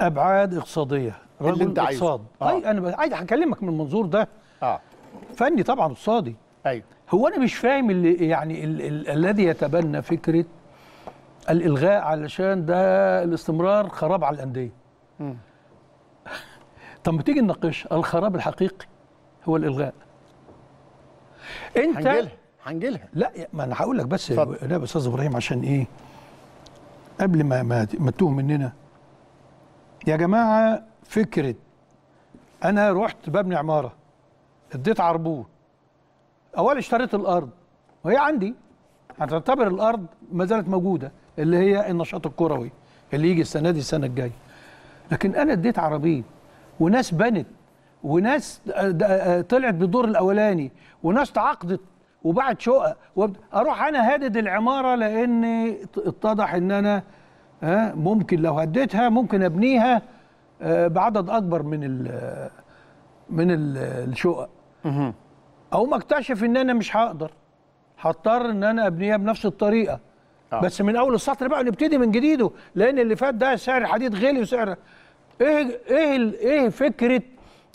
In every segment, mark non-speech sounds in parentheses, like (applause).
ابعاد اقتصاديه رجل اللي انت اقتصاد آه. اي انا عايز هكلمك من المنظور ده اه فني طبعا اقتصادي ايوه هو انا مش فاهم اللي يعني الذي يتبنى فكره الالغاء علشان ده الاستمرار خراب على الانديه (laughs) طب ما تيجي نناقش الخراب الحقيقي هو الالغاء انت هنجلها هنجلها لا ما انا هقول لك بس لا يا استاذ ابراهيم عشان ايه قبل ما, ما تتوه مننا يا جماعه فكره انا رحت ببني عماره اديت عربون اولا اشتريت الارض وهي عندي هتعتبر الارض ما زالت موجوده اللي هي النشاط الكروي اللي يجي السنه دي السنه الجايه لكن انا اديت عربيه وناس بنت وناس طلعت بالدور الاولاني وناس تعاقدت وبعت شقق اروح انا هادد العماره لان اتضح ان انا ها ممكن لو هديتها ممكن ابنيها آه، بعدد اكبر من ال من ال الشقق او ما اكتشف ان انا مش هقدر هضطر ان انا ابنيها بنفس الطريقه أوه. بس من اول السطر بقى نبتدي من جديده لان اللي فات ده سعر الحديد غالي وسعر ايه ايه ايه فكره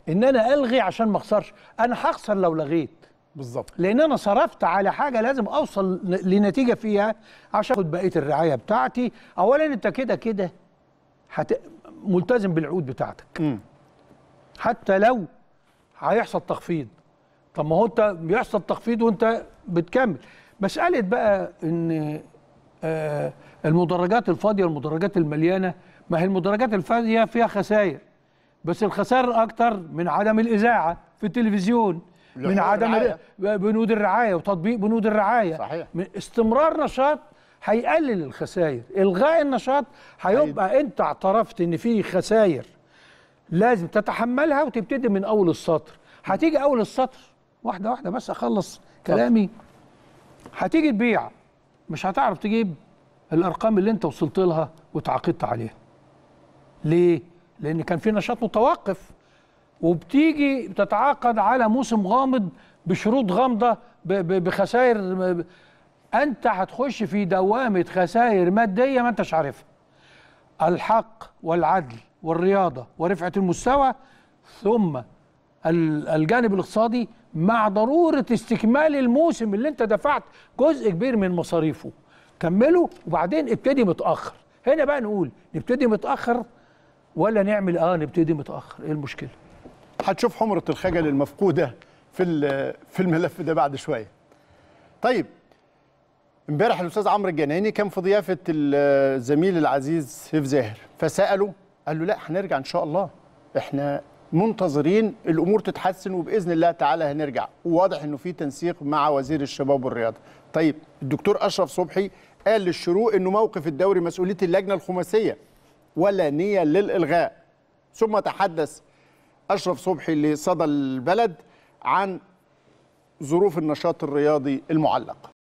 ان انا الغي عشان ما اخسرش انا هخسر لو لغيت بالظبط لان انا صرفت على حاجه لازم اوصل لنتيجه فيها عشان اخد بقيه الرعايه بتاعتي اولا انت كده كده هت... ملتزم بالعقود بتاعتك م. حتى لو هيحصل تخفيض طب ما هو انت بيحصل تخفيض وانت بتكمل مساله بقى ان آه المدرجات الفاضيه والمدرجات المليانه ما هي المدرجات الفاضيه فيها خسائر بس الخسائر اكتر من عدم الاذاعه في التلفزيون من عدم الرعاية. آه، بنود الرعايه وتطبيق بنود الرعايه صحيح. من استمرار نشاط هيقلل الخسائر الغاء النشاط هيبقى انت اعترفت ان في خسائر لازم تتحملها وتبتدي من اول السطر هتيجي اول السطر واحده واحده بس اخلص كلامي هتيجي تبيع مش هتعرف تجيب الارقام اللي انت وصلت لها وتعاقدت عليها ليه لان كان في نشاط متوقف وبتيجي تتعاقد على موسم غامض بشروط غامضه بخسائر انت هتخش في دوامه خسائر ماديه ما انتش عارفها الحق والعدل والرياضه ورفعه المستوى ثم الجانب الاقتصادي مع ضروره استكمال الموسم اللي انت دفعت جزء كبير من مصاريفه كمله وبعدين ابتدي متاخر هنا بقى نقول نبتدي متاخر ولا نعمل اه نبتدي متاخر ايه المشكله هتشوف حمرة الخجل المفقودة في في الملف ده بعد شوية طيب امبارح الاستاذ عمرو الجنايني كان في ضيافه الزميل العزيز سيف زاهر فساله قال له لا هنرجع ان شاء الله احنا منتظرين الامور تتحسن وباذن الله تعالى هنرجع وواضح انه في تنسيق مع وزير الشباب والرياضه طيب الدكتور اشرف صبحي قال للشروق انه موقف الدوري مسؤوليه اللجنه الخماسيه ولا نيه للالغاء ثم تحدث أشرف صبحي لصدى البلد عن ظروف النشاط الرياضي المعلق